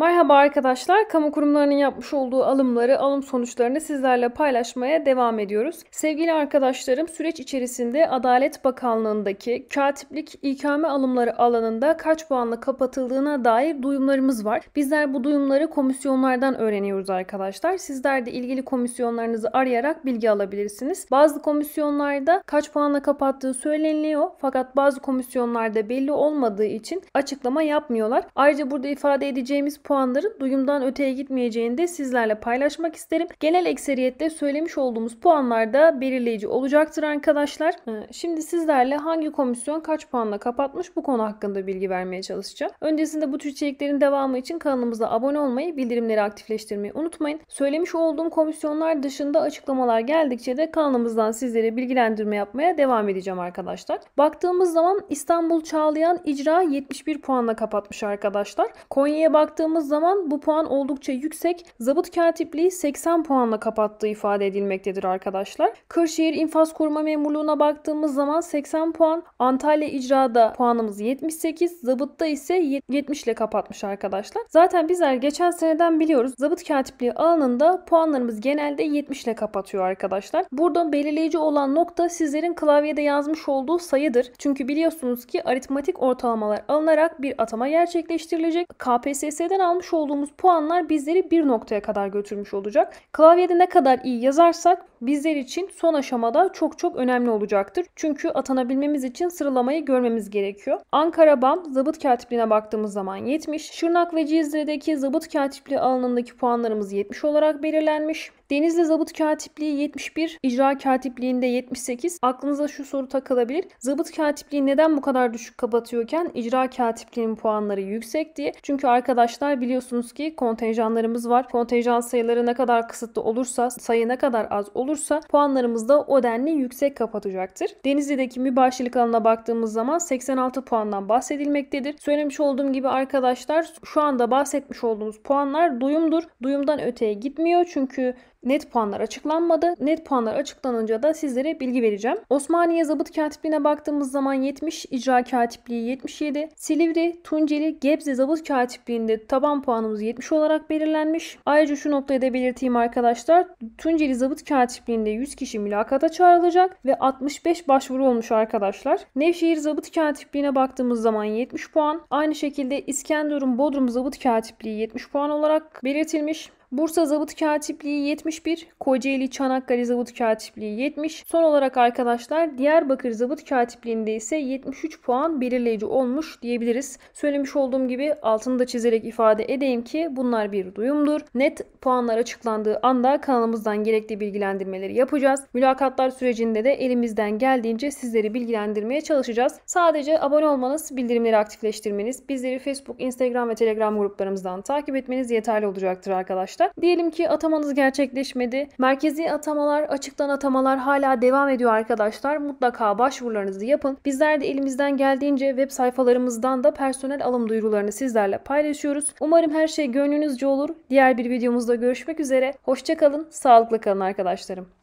Merhaba arkadaşlar. Kamu kurumlarının yapmış olduğu alımları, alım sonuçlarını sizlerle paylaşmaya devam ediyoruz. Sevgili arkadaşlarım, süreç içerisinde Adalet Bakanlığındaki katiplik ikame alımları alanında kaç puanla kapatıldığına dair duyumlarımız var. Bizler bu duyumları komisyonlardan öğreniyoruz arkadaşlar. Sizler de ilgili komisyonlarınızı arayarak bilgi alabilirsiniz. Bazı komisyonlarda kaç puanla kapattığı söyleniliyor fakat bazı komisyonlarda belli olmadığı için açıklama yapmıyorlar. Ayrıca burada ifade edeceğimiz puanların duyumdan öteye gitmeyeceğini de sizlerle paylaşmak isterim. Genel ekseriyette söylemiş olduğumuz puanlar da belirleyici olacaktır arkadaşlar. Ee, şimdi sizlerle hangi komisyon kaç puanla kapatmış bu konu hakkında bilgi vermeye çalışacağım. Öncesinde bu tür içeriklerin devamı için kanalımıza abone olmayı, bildirimleri aktifleştirmeyi unutmayın. Söylemiş olduğum komisyonlar dışında açıklamalar geldikçe de kanalımızdan sizlere bilgilendirme yapmaya devam edeceğim arkadaşlar. Baktığımız zaman İstanbul Çağlayan icra 71 puanla kapatmış arkadaşlar. Konya'ya baktığımız baktığımız zaman bu puan oldukça yüksek. Zabıt katipliği 80 puanla kapattığı ifade edilmektedir arkadaşlar. Kırşehir infaz koruma memurluğuna baktığımız zaman 80 puan. Antalya icrada puanımız 78. Zabıtta ise 70 ile kapatmış arkadaşlar. Zaten bizler geçen seneden biliyoruz. Zabıt katipliği alanında puanlarımız genelde 70 ile kapatıyor arkadaşlar. Burada belirleyici olan nokta sizlerin klavyede yazmış olduğu sayıdır. Çünkü biliyorsunuz ki aritmatik ortalamalar alınarak bir atama gerçekleştirilecek. KPSS'den almış olduğumuz puanlar bizleri bir noktaya kadar götürmüş olacak. Klavyede ne kadar iyi yazarsak bizler için son aşamada çok çok önemli olacaktır. Çünkü atanabilmemiz için sıralamayı görmemiz gerekiyor. Ankara BAM zabıt katipliğine baktığımız zaman 70. Şırnak ve Cizre'deki zabıt katipliği alanındaki puanlarımız 70 olarak belirlenmiş. Denizli zabıt katipliği 71, icra katipliğinde 78. Aklınıza şu soru takılabilir. Zabıt katipliği neden bu kadar düşük kapatıyorken icra katipliğinin puanları yüksek diye. Çünkü arkadaşlar biliyorsunuz ki kontenjanlarımız var. Kontenjan sayıları ne kadar kısıtlı olursa, sayı ne kadar az olursa puanlarımız da o denli yüksek kapatacaktır. Denizli'deki mübaşirlik alanına baktığımız zaman 86 puandan bahsedilmektedir. Söylemiş olduğum gibi arkadaşlar şu anda bahsetmiş olduğumuz puanlar duyumdur. Duyumdan öteye gitmiyor çünkü net puanlar açıklanmadı. Net puanlar açıklanınca da sizlere bilgi vereceğim. Osmaniye Zabıt Katipliğine baktığımız zaman 70, İcra Katipliği 77, Silivri, Tunceli, Gebze Zabıt Katipliğinde taban Toplam puanımız 70 olarak belirlenmiş. Ayrıca şu noktayı da belirteyim arkadaşlar. Tunceli Zabıt Katipliğinde 100 kişi mülakata çağrılacak ve 65 başvuru olmuş arkadaşlar. Nevşehir Zabıt Katipliğine baktığımız zaman 70 puan. Aynı şekilde İskenderun Bodrum Zabıt Katipliği 70 puan olarak belirtilmiş. Bursa Zabıt Katipliği 71, Kocaeli Çanakkale Zabıt Katipliği 70. Son olarak arkadaşlar Diyarbakır Zabıt Katipliğinde ise 73 puan belirleyici olmuş diyebiliriz. Söylemiş olduğum gibi altını da çizerek ifade edeyim ki bunlar bir duyumdur. Net puanlar açıklandığı anda kanalımızdan gerekli bilgilendirmeleri yapacağız. Mülakatlar sürecinde de elimizden geldiğince sizleri bilgilendirmeye çalışacağız. Sadece abone olmanız, bildirimleri aktifleştirmeniz, bizleri Facebook, Instagram ve Telegram gruplarımızdan takip etmeniz yeterli olacaktır arkadaşlar başta. Diyelim ki atamanız gerçekleşmedi. Merkezi atamalar, açıktan atamalar hala devam ediyor arkadaşlar. Mutlaka başvurularınızı yapın. Bizler de elimizden geldiğince web sayfalarımızdan da personel alım duyurularını sizlerle paylaşıyoruz. Umarım her şey gönlünüzce olur. Diğer bir videomuzda görüşmek üzere. Hoşçakalın, sağlıklı kalın arkadaşlarım.